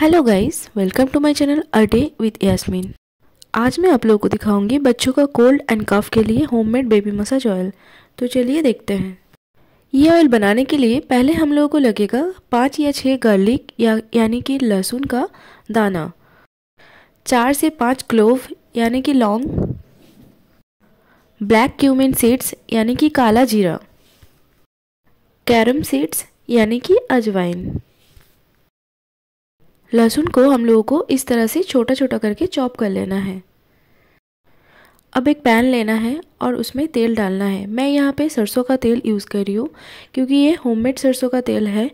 hello guys welcome to my channel a day with Yasmin आज मैं आप लोगों को दिखाऊंगी बच्चों का कोल्ड एंड कफ के लिए होममेड बेबी मसाज ऑयल तो चलिए देखते हैं ये ऑयल बनाने के लिए पहले हम लोगों को लगेगा पाँच या छः गार्लिक या यानी कि लहसुन का दाना चार से पाँच क्लोव यानी कि लौंग ब्लैक क्यूमिन सीड्स यानी कि काला जीरा कैरम सीड्स यानी कि अजवाइन लहसुन को हम लोगों को इस तरह से छोटा छोटा करके चॉप कर लेना है अब एक पैन लेना है और उसमें तेल डालना है मैं यहाँ पे सरसों का तेल यूज़ कर रही हूँ क्योंकि ये होममेड सरसों का तेल है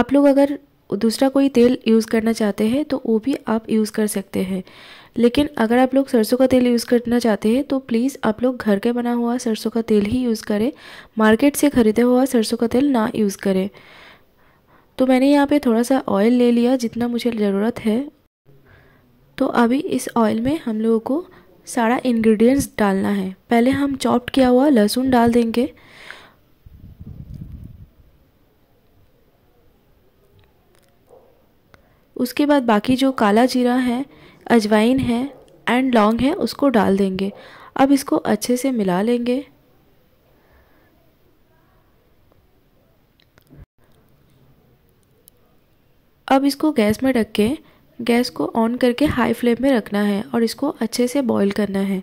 आप लोग अगर दूसरा कोई तेल यूज़ करना चाहते हैं तो वो भी आप यूज़ कर सकते हैं लेकिन अगर आप लोग सरसों का तेल यूज़ करना चाहते हैं तो प्लीज़ आप लोग घर के बना हुआ सरसों का तेल ही यूज़ करें मार्केट से ख़रीदा हुआ सरसों का तेल ना यूज़ करें तो मैंने यहाँ पे थोड़ा सा ऑयल ले लिया जितना मुझे ज़रूरत है तो अभी इस ऑयल में हम लोगों को सारा इंग्रेडिएंट्स डालना है पहले हम चॉप्ड किया हुआ लहसुन डाल देंगे उसके बाद बाकी जो काला जीरा है अजवाइन है एंड लौंग है उसको डाल देंगे अब इसको अच्छे से मिला लेंगे अब इसको गैस में रख के गैस को ऑन करके हाई फ्लेम में रखना है और इसको अच्छे से बॉईल करना है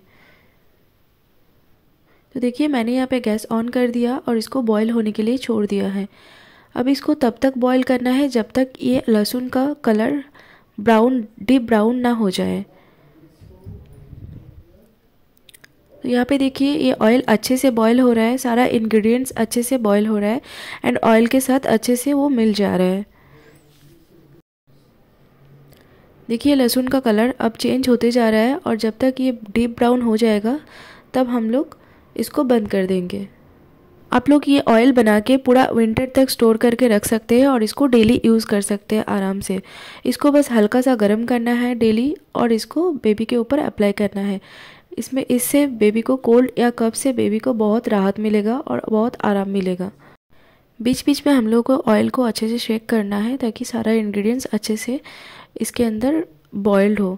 तो देखिए मैंने यहाँ पे गैस ऑन कर दिया और इसको बॉईल होने के लिए छोड़ दिया है अब इसको तब तक बॉईल करना है जब तक ये लहसुन का कलर ब्राउन डीप ब्राउन ना हो जाए तो यहाँ पे देखिए ये ऑयल अच्छे से बॉईल हो रहा है सारा इंग्रेडिएंट्स अच्छे से बॉईल हो रहा है एंड ऑयल के साथ अच्छे से वो मिल जा रहा है देखिए लहसुन का कलर अब चेंज होते जा रहा है और जब तक ये डीप ब्राउन हो जाएगा तब हम लोग इसको बंद कर देंगे आप लोग ये ऑयल बना के पूरा विंटर तक स्टोर करके रख सकते हैं और इसको डेली यूज़ कर सकते हैं आराम से इसको बस हल्का सा गर्म करना है डेली और इसको बेबी के ऊपर अप्लाई करना है इसमें इससे बेबी को कोल्ड या कप से बेबी को बहुत राहत मिलेगा और बहुत आराम मिलेगा बीच बीच में हम लोग को ऑयल को अच्छे से शेक करना है ताकि सारा इन्ग्रीडियंट्स अच्छे से इसके अंदर बॉयल्ड हो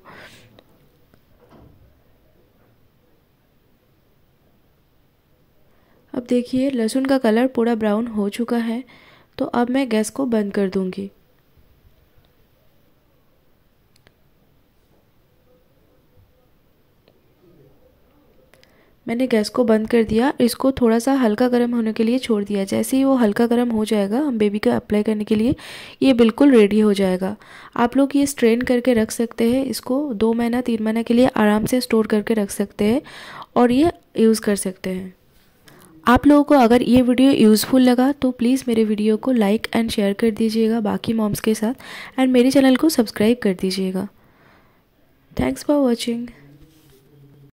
अब देखिए लहसुन का कलर पूरा ब्राउन हो चुका है तो अब मैं गैस को बंद कर दूंगी मैंने गैस को बंद कर दिया इसको थोड़ा सा हल्का गर्म होने के लिए छोड़ दिया जैसे ही वो हल्का गर्म हो जाएगा हम बेबी को अप्लाई करने के लिए ये बिल्कुल रेडी हो जाएगा आप लोग ये स्ट्रेन करके रख सकते हैं इसको दो महीना तीन महीना के लिए आराम से स्टोर करके रख सकते हैं और ये यूज़ कर सकते हैं आप लोगों को अगर ये वीडियो यूज़फुल लगा तो प्लीज़ मेरे वीडियो को लाइक एंड शेयर कर दीजिएगा बाकी मॉम्स के साथ एंड मेरे चैनल को सब्सक्राइब कर दीजिएगा थैंक्स फॉर वॉचिंग